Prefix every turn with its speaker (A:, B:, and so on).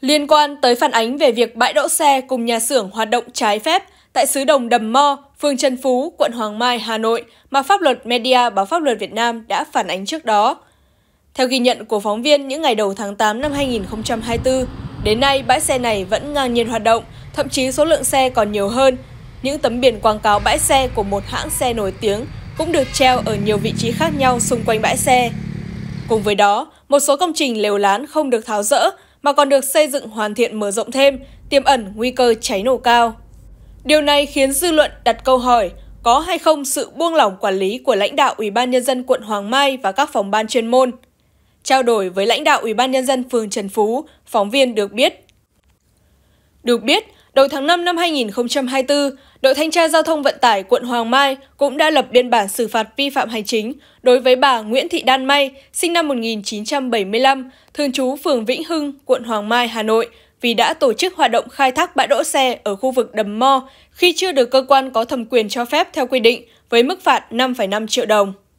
A: Liên quan tới phản ánh về việc bãi đỗ xe cùng nhà xưởng hoạt động trái phép tại xứ đồng Đầm Mo, phường Trần Phú, quận Hoàng Mai, Hà Nội mà Pháp luật Media báo Pháp luật Việt Nam đã phản ánh trước đó. Theo ghi nhận của phóng viên những ngày đầu tháng 8 năm 2024, đến nay bãi xe này vẫn ngang nhiên hoạt động, thậm chí số lượng xe còn nhiều hơn. Những tấm biển quảng cáo bãi xe của một hãng xe nổi tiếng cũng được treo ở nhiều vị trí khác nhau xung quanh bãi xe. Cùng với đó, một số công trình lều lán không được tháo rỡ, mà còn được xây dựng hoàn thiện mở rộng thêm, tiềm ẩn nguy cơ cháy nổ cao. Điều này khiến dư luận đặt câu hỏi có hay không sự buông lỏng quản lý của lãnh đạo Ủy ban nhân dân quận Hoàng Mai và các phòng ban chuyên môn. Trao đổi với lãnh đạo Ủy ban nhân dân phường Trần Phú, phóng viên được biết. Được biết, Đầu tháng 5 năm 2024, đội thanh tra giao thông vận tải quận Hoàng Mai cũng đã lập biên bản xử phạt vi phạm hành chính đối với bà Nguyễn Thị Đan May, sinh năm 1975, thường trú phường Vĩnh Hưng, quận Hoàng Mai, Hà Nội, vì đã tổ chức hoạt động khai thác bãi đỗ xe ở khu vực đầm Mo khi chưa được cơ quan có thẩm quyền cho phép theo quy định với mức phạt 5,5 triệu đồng.